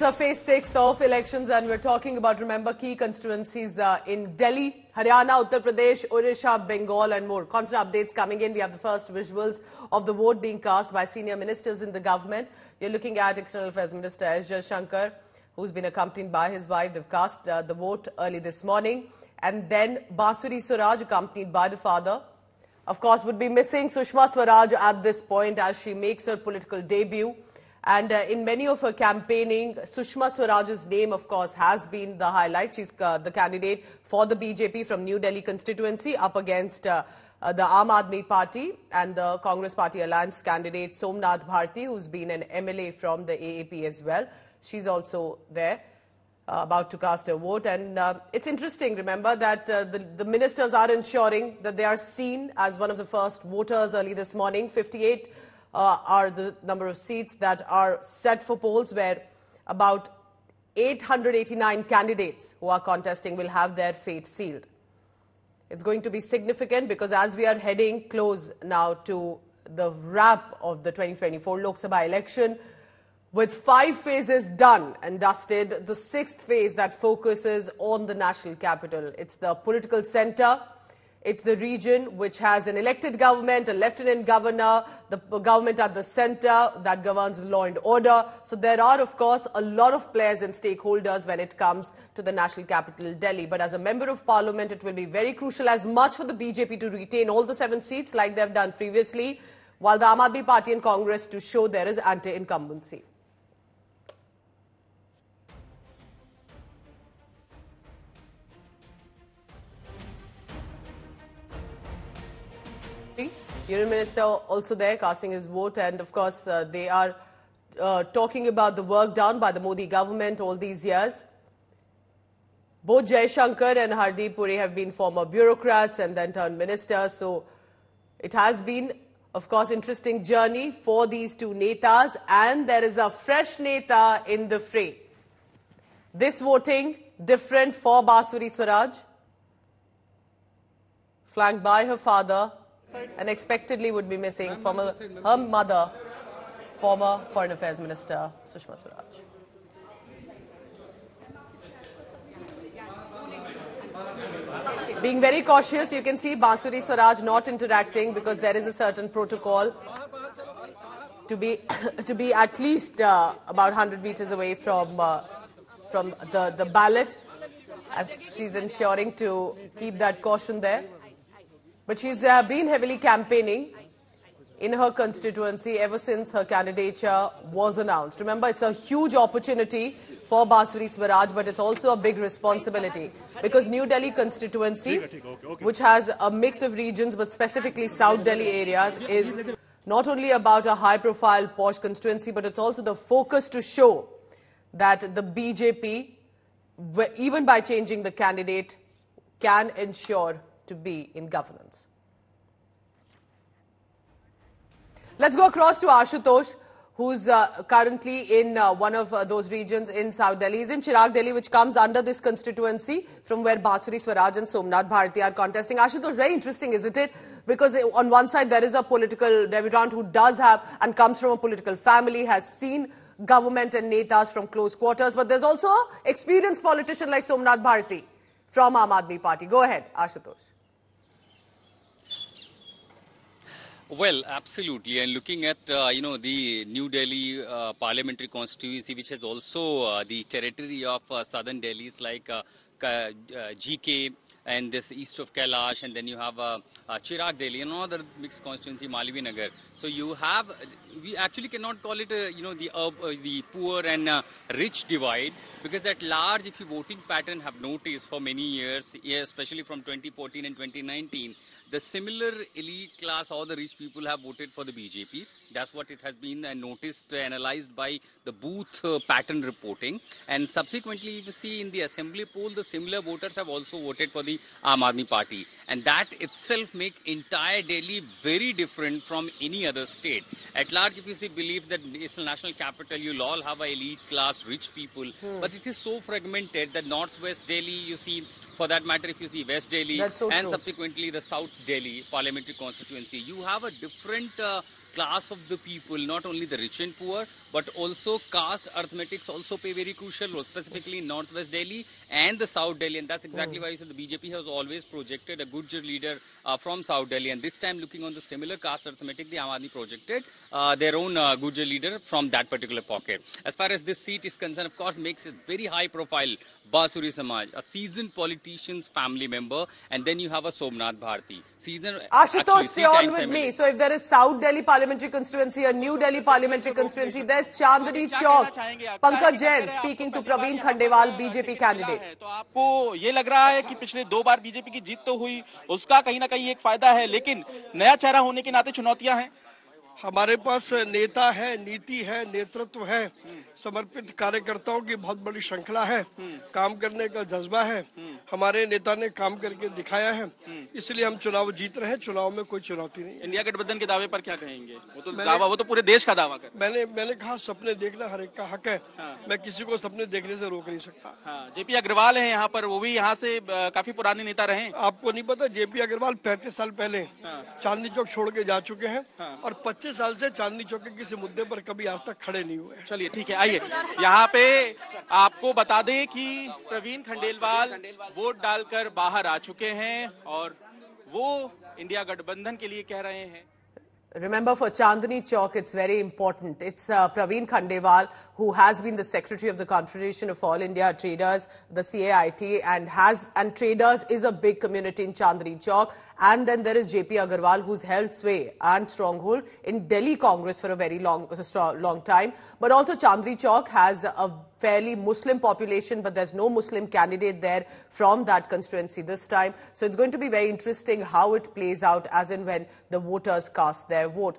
surfaced sixth of elections and we're talking about, remember, key constituencies uh, in Delhi, Haryana, Uttar Pradesh, Odisha, Bengal and more. Constant updates coming in. We have the first visuals of the vote being cast by senior ministers in the government. You're looking at External Affairs Minister Ajay Shankar, who's been accompanied by his wife. They've cast uh, the vote early this morning. And then Basuri Suraj, accompanied by the father, of course, would be missing Sushma Swaraj at this point as she makes her political debut. And uh, in many of her campaigning, Sushma Swaraj's name, of course, has been the highlight. She's uh, the candidate for the BJP from New Delhi constituency up against uh, uh, the Aam Aadmi Party and the Congress Party Alliance candidate Somnath Bharti, who's been an MLA from the AAP as well. She's also there. Uh, about to cast her vote and uh, it's interesting remember that the, the ministers are ensuring that they are seen as one of the first voters early this morning 58 uh, are the number of seats that are set for polls where about 889 candidates who are contesting will have their fate sealed. It's going to be significant because as we are heading close now to the wrap of the 2024 Lok Sabha election, with five phases done and dusted, the sixth phase that focuses on the national capital. It's the political center it's the region which has an elected government, a lieutenant governor, the government at the center that governs law and order. So there are, of course, a lot of players and stakeholders when it comes to the national capital, Delhi. But as a member of parliament, it will be very crucial as much for the BJP to retain all the seven seats like they've done previously, while the Ahmadbi Party and Congress to show there is anti-incumbency. Union Minister also there casting his vote and of course uh, they are uh, talking about the work done by the Modi government all these years. Both Jay Shankar and Hardeep Puri have been former bureaucrats and then turned ministers. So it has been, of course, interesting journey for these two netas and there is a fresh neta in the fray. This voting different for Baswari Swaraj, flanked by her father, unexpectedly would be missing former, her mother, former Foreign Affairs Minister Sushma Swaraj. Being very cautious, you can see Basuri Swaraj not interacting because there is a certain protocol to be to be at least uh, about 100 meters away from uh, from the, the ballot as she's ensuring to keep that caution there. But she's uh, been heavily campaigning in her constituency ever since her candidature was announced. Remember, it's a huge opportunity for Baswari Swaraj, but it's also a big responsibility because New Delhi constituency, which has a mix of regions, but specifically South Delhi areas, is not only about a high-profile posh constituency, but it's also the focus to show that the BJP, even by changing the candidate, can ensure to be in governance. Let's go across to Ashutosh, who's uh, currently in uh, one of uh, those regions in South Delhi. He's in Chirag Delhi, which comes under this constituency from where Basuri Swaraj and Somnath Bharati are contesting. Ashutosh, very interesting, isn't it? Because uh, on one side, there is a political debutant who does have and comes from a political family, has seen government and netas from close quarters. But there's also experienced politician like Somnath Bharati from Aam Aadmi Party. Go ahead, Ashutosh. Well, absolutely. And looking at uh, you know the New Delhi uh, parliamentary constituency, which has also uh, the territory of uh, southern Delhi, is like uh, uh, GK and this east of Kailash, and then you have uh, Chirag Delhi and another mixed constituency, Malvi Nagar. So you have, we actually cannot call it, you know, the the poor and rich divide because at large, if you voting pattern have noticed for many years, especially from 2014 and 2019 the similar elite class or the rich people have voted for the BJP. That's what it has been uh, noticed, uh, analyzed by the booth uh, pattern reporting. And subsequently, if you see in the assembly poll, the similar voters have also voted for the Aam Aadmi Party. And that itself make entire Delhi very different from any other state. At large, if you see, believe that it's the national capital, you'll all have a elite class, rich people. Hmm. But it is so fragmented that Northwest Delhi, you see, for that matter, if you see West Delhi so and true. subsequently the South Delhi parliamentary constituency, you have a different uh, class of the people, not only the rich and poor, but also caste arithmetics also play very crucial role, specifically in Northwest Delhi and the South Delhi. And that's exactly hmm. why you said the BJP has always projected a Gujar leader uh, from South Delhi. And this time, looking on the similar caste arithmetic, the Amadni projected uh, their own uh, Gujjar leader from that particular pocket. As far as this seat is concerned, of course, makes it very high profile Basuri Samaj, a seasoned politician's family member, and then you have a Somnath Bharti. seasoned. Ashutosh, stay on with me. So if there is South Delhi parliamentary parliamentary constituency, a new Delhi parliamentary constituency. There's Chandni Chowk. Pankaj Jain speaking to Praveen Khandelwal, BJP candidate. तो आपको ये लग रहा है कि पिछले दो बार BJP की जीत तो हुई उसका कहीं ना कहीं एक फायदा है लेकिन नया चेहरा होने के नाते चुनौतियां हैं हमारे पास नेता है नीति है नेतृत्व है समर्पित कार्यकर्ताओं की बहुत बड़ी श्रृंखला है काम करने का जज्बा है हमारे नेता ने काम करके दिखाया है इसलिए हम चुनाव जीत रहे हैं चुनाव में कोई चुनौती नहीं इंडिया गठबंधन के दावे पर क्या कहेंगे वो तो दावा वो तो पूरे देश का दावा कर मैंने मैंने कहा सपने देखना हर एक का हक है हाँ। मैं किसी को सपने देखने से रोक नहीं सकता हाँ, जेपी अग्रवाल है यहाँ पर वो भी यहाँ से काफी पुराने नेता रहे आपको नहीं पता जेपी अग्रवाल पैंतीस साल पहले हाँ। चांदनी चौक छोड़ के जा चुके हैं और पच्चीस पच्चीस साल से चांदनी चौक के किसी मुद्दे पर कभी आज तक खड़े नहीं हुए चलिए ठीक है आइए यहाँ पे आपको बता दें कि प्रवीण खंडेलवाल वोट डालकर बाहर आ चुके हैं और वो इंडिया गठबंधन के लिए कह रहे हैं Remember for Chandni Chowk, it's very important. It's uh, Praveen Khandewal, who has been the secretary of the Confederation of All India Traders, the CAIT, and has and traders is a big community in Chandni Chowk. And then there is JP Agarwal, who's held sway and stronghold in Delhi Congress for a very long, long time. But also Chandri Chowk has a fairly Muslim population, but there's no Muslim candidate there from that constituency this time. So it's going to be very interesting how it plays out as and when the voters cast their vote.